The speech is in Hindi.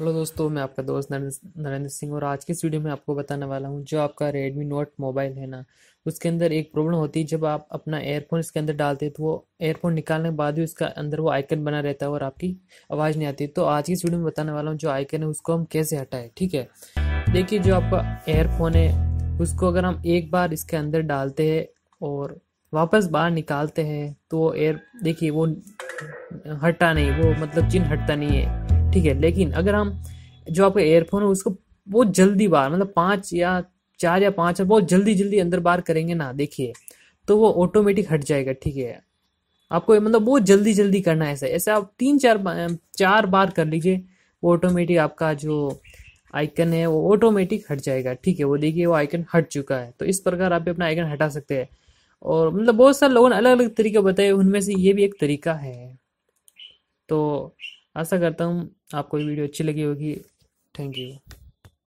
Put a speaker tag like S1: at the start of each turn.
S1: हेलो दोस्तों मैं आपका दोस्त नरेंद्र सिंह और आज की इस वीडियो में आपको बताने वाला हूँ जो आपका रेडमी नोट मोबाइल है ना उसके अंदर एक प्रॉब्लम होती है जब आप अपना एयरफोन इसके अंदर डालते हैं तो वो एयरफोन निकालने के बाद भी उसका अंदर वो आइकन बना रहता है और आपकी आवाज़ नहीं आती तो आज की इस वीडियो में बताने वाला हूँ जो आइकन है उसको हम कैसे हटाएं ठीक है देखिए जो आपका एयरफोन है उसको अगर हम एक बार इसके अंदर डालते हैं और वापस बाहर निकालते हैं तो एयर देखिए वो हटा नहीं वो मतलब चिन्ह हटता नहीं है ठीक है लेकिन अगर हम जो आपका एयरफोन है उसको बहुत जल्दी बाहर मतलब पाँच या चार या पाँच बहुत जल्दी जल्दी अंदर बाहर करेंगे ना देखिए तो वो ऑटोमेटिक हट जाएगा ठीक है आपको मतलब बहुत जल्दी जल्दी करना है ऐसा ऐसा आप तीन चार चार बार कर लीजिए वो ऑटोमेटिक आपका जो आइकन है वो ऑटोमेटिक हट जाएगा ठीक है वो देखिए वो आइकन हट चुका है तो इस प्रकार आप अपना आइकन हटा सकते हैं और मतलब बहुत सारे लोगों ने अलग अलग तरीके बताए उनमें से ये भी एक तरीका है तो आशा करता हूँ आपको वीडियो अच्छी लगी होगी थैंक यू